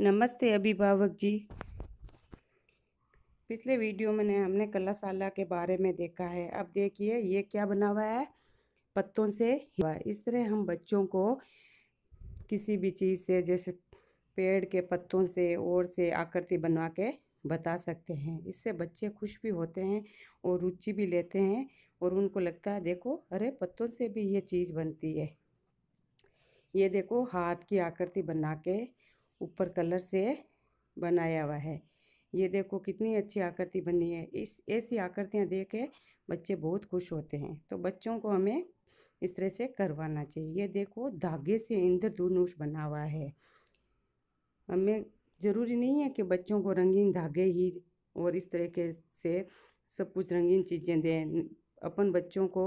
नमस्ते अभिभावक जी पिछले वीडियो में हमने कलाशाला के बारे में देखा है अब देखिए ये क्या बना हुआ है पत्तों से हुआ इस तरह हम बच्चों को किसी भी चीज़ से जैसे पेड़ के पत्तों से और से आकृति बनवा के बता सकते हैं इससे बच्चे खुश भी होते हैं और रुचि भी लेते हैं और उनको लगता है देखो अरे पत्तों से भी ये चीज़ बनती है ये देखो हाथ की आकृति बना के ऊपर कलर से बनाया हुआ है ये देखो कितनी अच्छी आकृति बनी है इस ऐसी आकृतियाँ देख के बच्चे बहुत खुश होते हैं तो बच्चों को हमें इस तरह से करवाना चाहिए ये देखो धागे से इंद्रधनुष बना हुआ है हमें ज़रूरी नहीं है कि बच्चों को रंगीन धागे ही और इस तरह के से सब कुछ रंगीन चीज़ें दें अपन बच्चों को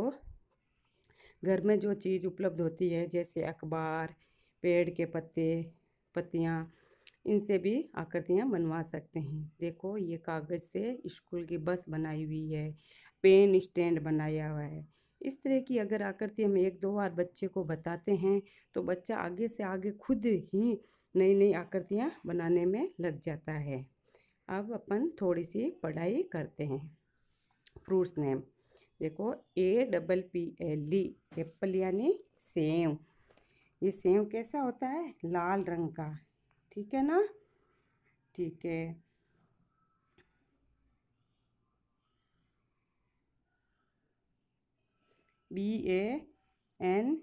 घर में जो चीज़ उपलब्ध होती है जैसे अखबार पेड़ के पत्ते पत्तियाँ इनसे भी आकृतियाँ बनवा सकते हैं देखो ये कागज़ से स्कूल की बस बनाई हुई है पेन स्टैंड बनाया हुआ है इस तरह की अगर आकृति हम एक दो बार बच्चे को बताते हैं तो बच्चा आगे से आगे खुद ही नई नई आकृतियाँ बनाने में लग जाता है अब अपन थोड़ी सी पढ़ाई करते हैं फ्रूट्स नेम देखो A double P L E apple यानी सेम ये सेव कैसा होता है लाल रंग का ठीक है ना ठीक है बी ए एन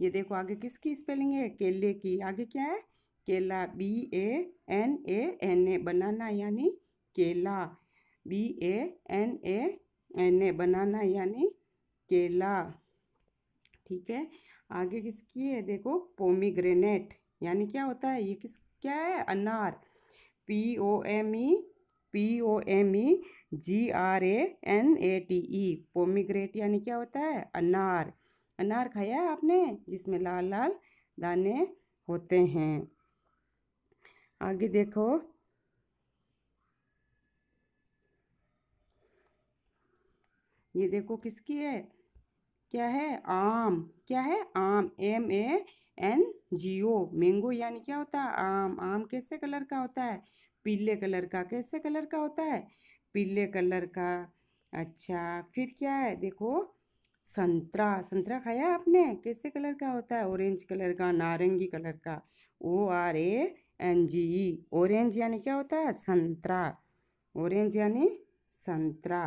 ये देखो आगे किसकी स्पेलिंग है केले की आगे क्या है केला B A N A N A banana यानी केला B A N A N A banana यानी केला ठीक है आगे किसकी है देखो पोमीग्रेनेट यानी क्या होता है ये किस क्या है अनार P O M E P O M E G R A N A T E pomegranate यानी क्या होता है अनार अनार खाया है आपने जिसमें लाल लाल दाने होते हैं आगे देखो ये देखो किसकी है क्या है आम क्या है आम M A N G O mango यानी क्या होता है आम आम कैसे कलर का होता है पीले कलर का कैसे कलर का होता है पीले कलर का अच्छा फिर क्या है देखो संतरा संतरा खाया आपने कैसे कलर का होता है ऑरेंज कलर का नारंगी कलर का O R A N G E orange यानी क्या होता है संतरा ऑरेंज यानी संतरा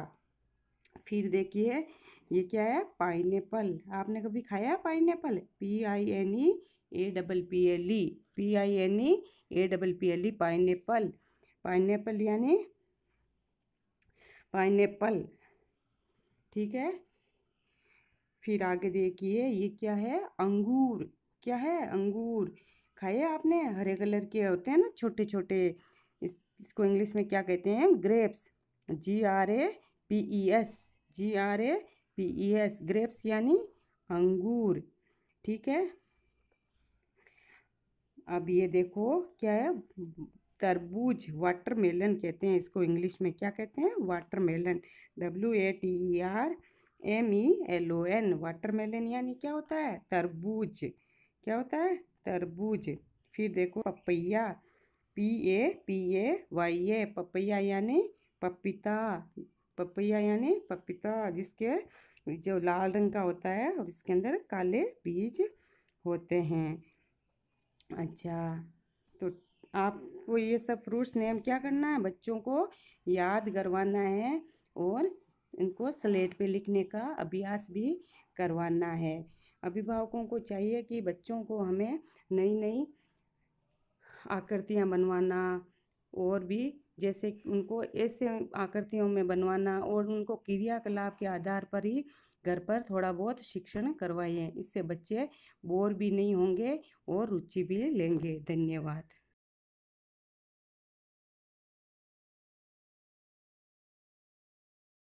फिर देखिए ये क्या है पाइन आपने कभी खाया है pineapple P I N E e A double P L E e। P I N E e A double P L E pineapple pineapple यानी पाइन एप्पल ठीक है फिर आगे देखिए ये क्या है अंगूर क्या है अंगूर खाए आपने हरे कलर के होते हैं ना छोटे छोटे इस इसको इंग्लिश में क्या कहते हैं grapes G R A P E S G R A P E S grapes यानी अंगूर ठीक है अब ये देखो क्या है तरबूज वाटरमेलन कहते हैं इसको इंग्लिश में क्या कहते हैं watermelon W A T E R M E L O N watermelon यानी क्या होता है तरबूज क्या होता है तरबूज फिर देखो papaya P A P A Y A papaya यानी पपीता पपैया यानी पपीता जिसके जो लाल रंग का होता है और इसके अंदर काले बीज होते हैं अच्छा तो आपको ये सब फ्रूट्स नेम क्या करना है बच्चों को याद करवाना है और इनको स्लेट पे लिखने का अभ्यास भी करवाना है अभिभावकों को चाहिए कि बच्चों को हमें नई नई आकृतियाँ बनवाना और भी जैसे उनको ऐसे आकृतियों में बनवाना और उनको क्रियाकलाप के आधार पर ही घर पर थोड़ा बहुत शिक्षण करवाइए इससे बच्चे बोर भी नहीं होंगे और रुचि भी लेंगे धन्यवाद